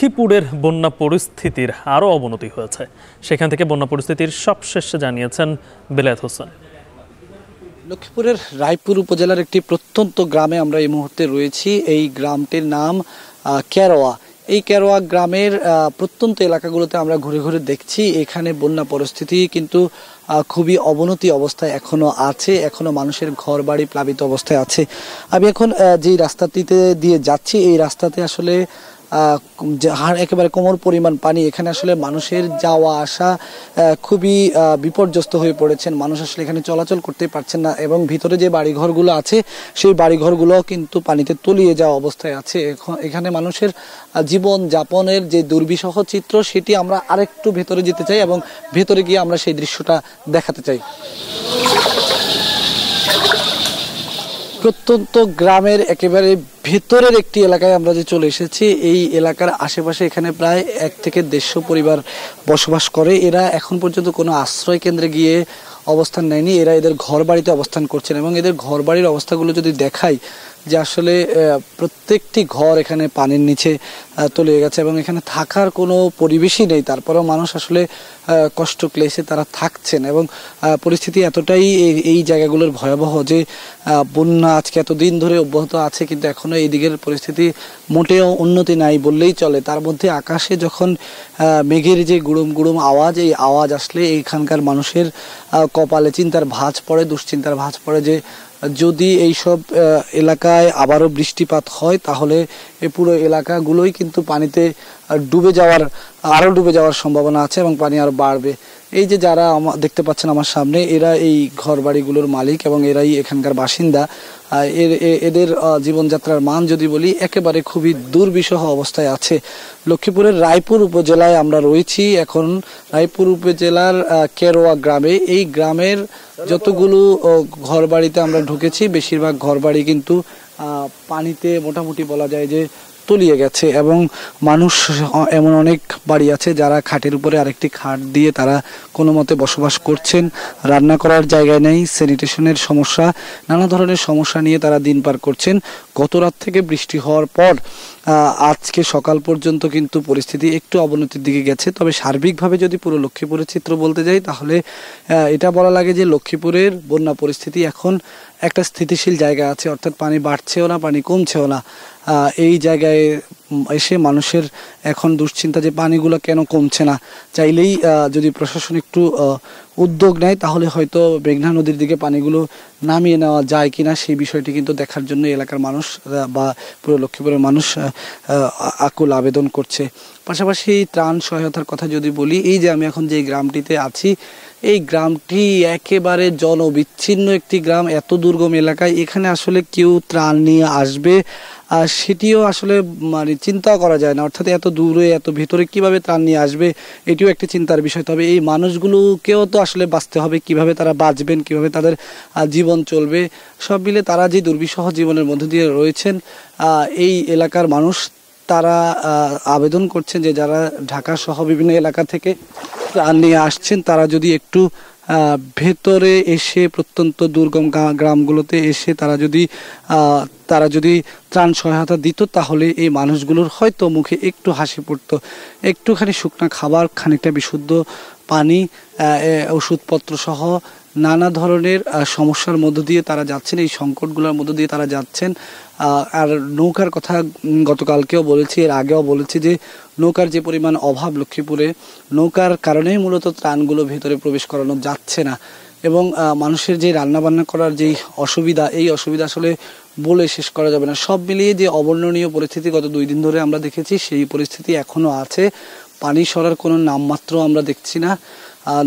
লক্ষ্মীপুরের বন্যা পরিস্থিতির আরও অবনতি হয়েছে সেখান থেকে বন্যা পরিস্থিতির সবশেষ জানিয়েছেন বেলায়ত হোসেন লক্ষ্মীপুরের রায়পুর উপজেলার একটি প্রত্যন্ত গ্রামে আমরা এই মুহূর্তে রয়েছি এই গ্রামটির নাম কেরোয়া এই কেরোয়া গ্রামের প্রত্যন্ত এলাকাগুলোতে আমরা ঘুরে ঘুরে দেখছি এখানে বন্যা পরিস্থিতি কিন্তু খুবই অবনতি অবস্থায় এখনো আছে এখনো মানুষের ঘর বাড়ি প্লাবিত অবস্থায় আছে আমি এখন যে রাস্তাটিতে দিয়ে যাচ্ছি এই রাস্তাতে আসলে একেবারে কোমর পরিমাণ পানি এখানে আসলে মানুষের যাওয়া আসা খুবই বিপর্যস্ত হয়ে পড়েছেন মানুষ আসলে এখানে চলাচল করতে পারছেন না এবং ভিতরে যে বাড়িঘরগুলো আছে সেই বাড়িঘরগুলো কিন্তু পানিতে তলিয়ে যাওয়া অবস্থায় আছে এখানে মানুষের জীবন যাপনের যে দুর্বিষহ চিত্র সেটি আমরা আরেকটু ভেতরে যেতে চাই এবং ভেতরে গিয়ে আমরা সেই দৃশ্যটা দেখাতে চাই প্রত্যন্ত গ্রামের একেবারে ভেতরের একটি এলাকায় আমরা যে চলে এসেছি এই এলাকার আশেপাশে এখানে প্রায় এক থেকে দেড়শো পরিবার বসবাস করে এরা এখন পর্যন্ত কোনো আশ্রয় কেন্দ্রে গিয়ে অবস্থান নেয়নি এরা এদের ঘর বাড়িতে অবস্থান করছেন এবং এদের ঘর বাড়ির অবস্থাগুলো যদি দেখাই যে আসলে প্রত্যেকটি ঘর এখানে পানির নিচে তলে গেছে এবং এখানে থাকার কোনো পরিবেশই নেই তারপরেও মানুষ আসলে কষ্ট ক্লেশে তারা থাকছেন এবং পরিস্থিতি এতটাই এই জায়গাগুলোর ভয়াবহ যে বন্যা আজকে এতদিন ধরে অব্যাহত আছে কিন্তু এখনও এই দিকের পরিস্থিতি মোটেও উন্নতি নাই বললেই চলে তার মধ্যে আকাশে যখন মেঘের যে গুড়ুম গুড়ুম আওয়াজ এই আওয়াজ আসলে এইখানকার মানুষের কপালে চিন্তার ভাঁজ পড়ে দুশ্চিন্তার ভাঁজ পড়ে যে যদি এইসব এলাকায় আবারও বৃষ্টিপাত হয় তাহলে এই পুরো এলাকাগুলোই কিন্তু পানিতে ডুবে যাওয়ার আরও ডুবে যাওয়ার সম্ভাবনা আছে এবং পানি আরও বাড়বে এই যে যারা দেখতে পাচ্ছেন আমার সামনে এরা এই ঘর বাড়িগুলোর মালিক এবং এরাই এখানকার বাসিন্দা এদের জীবনযাত্রার মান যদি বলি একেবারে খুবই দুর্বিষহ অবস্থায় আছে লক্ষ্মীপুরের রায়পুর উপজেলায় আমরা রয়েছি এখন রায়পুর উপজেলার কেরোয়া গ্রামে এই গ্রামের যতগুলো ঘর বাড়িতে আমরা ঢুকেছি বেশিরভাগ ঘর বাড়ি কিন্তু পানিতে মোটামুটি বলা যায় যে তলিয়ে গেছে এবং মানুষ এমন অনেক বাড়ি আছে যারা খাটের উপরে আরেকটি খাট দিয়ে তারা কোনো মতে বসবাস করছেন রান্না করার জায়গায় নেই স্যানিটেশনের সমস্যা নানা ধরনের সমস্যা নিয়ে তারা দিন পার করছেন গত রাত থেকে বৃষ্টি হওয়ার পর আজকে সকাল পর্যন্ত কিন্তু পরিস্থিতি একটু অবনতির দিকে গেছে তবে সার্বিকভাবে যদি পুরো লক্ষ্মীপুরের চিত্র বলতে যাই তাহলে এটা বলা লাগে যে লক্ষ্মীপুরের বন্যা পরিস্থিতি এখন একটা স্থিতিশীল জায়গা আছে অর্থাৎ পানি বাড়ছেও না পানি কমছেও না এই জায়গায় এসে মানুষের এখন দুশ্চিন্তা যে পানিগুলো কেন কমছে না চাইলেই যদি প্রশাসন একটু উদ্যোগ নেয় তাহলে হয়তো মেঘনা নদীর দিকে পানিগুলো নামিয়ে নেওয়া যায় কিনা সেই বিষয়টি কিন্তু দেখার জন্য এলাকার মানুষ বা পুরো লক্ষ্মীপুরের মানুষ আকুল আবেদন করছে পাশাপাশি ত্রাণ সহায়তার কথা যদি বলি এই যে আমি এখন যে গ্রামটিতে আছি এই গ্রামটি একেবারে জনবিচ্ছিন্ন একটি গ্রাম এত দুর্গম এলাকায় এখানে আসলে কেউ ত্রাণ নিয়ে আসবে আর সেটিও আসলে মানে চিন্তা করা যায় না অর্থাৎ এত দূরে এত ভিতরে কিভাবে ত্রাণ নিয়ে আসবে এটিও একটি চিন্তার বিষয় তবে এই মানুষগুলোকেও তো আসলে বাঁচতে হবে কিভাবে তারা বাঁচবেন কিভাবে তাদের জীবন চলবে সব মিলে তারা যে দুর্বিশহ জীবনের মধ্য দিয়ে রয়েছেন এই এলাকার মানুষ তারা আবেদন করছেন যে যারা ঢাকা সহ বিভিন্ন এলাকা থেকে ত্রাণ নিয়ে আসছেন তারা যদি একটু ভেতরে এসে প্রত্যন্ত দুর্গম গ্রামগুলোতে এসে তারা যদি তারা যদি ত্রাণ সহায়তা দিত তাহলে এই মানুষগুলোর হয়তো মুখে একটু হাসি পড়তো একটুখানি শুকনা খাবার খানিকটা বিশুদ্ধ পানি ওষুধপত্র সহ নানা ধরনের সমস্যার মধ্য দিয়ে তারা যাচ্ছেন এই সংকটগুলোর মধ্য দিয়ে তারা যাচ্ছেন আর নৌকার কথা গতকালকেও বলেছি এর আগেও বলেছি যে নৌকার যে পরিমাণ অভাব লক্ষ্মীপুরে নৌকার কারণেই মূলত ত্রাণগুলো ভেতরে প্রবেশ করানো যাচ্ছে না এবং মানুষের যে রান্নাবান্না করার যেই অসুবিধা এই অসুবিধা আসলে বলে শেষ করা যাবে না সব মিলিয়ে যে অবর্ণনীয় পরিস্থিতি গত দুই দিন ধরে আমরা দেখেছি সেই পরিস্থিতি এখনও আছে পানি সরার কোনো নামমাত্র আমরা দেখছি না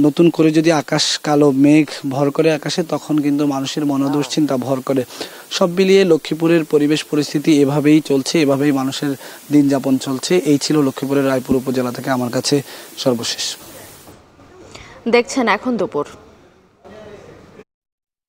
নতুন করে যদি আকাশ কালো মেঘ ভর করে আকাশে তখন কিন্তু মানুষের মনোদুশ্চিন্তা ভর করে সব মিলিয়ে লক্ষ্মীপুরের পরিবেশ পরিস্থিতি এভাবেই চলছে এভাবেই মানুষের দিন যাপন চলছে এই ছিল লক্ষ্মীপুরের রায়পুর উপজেলা থেকে আমার কাছে সর্বশেষ দেখছেন এখন দুপুর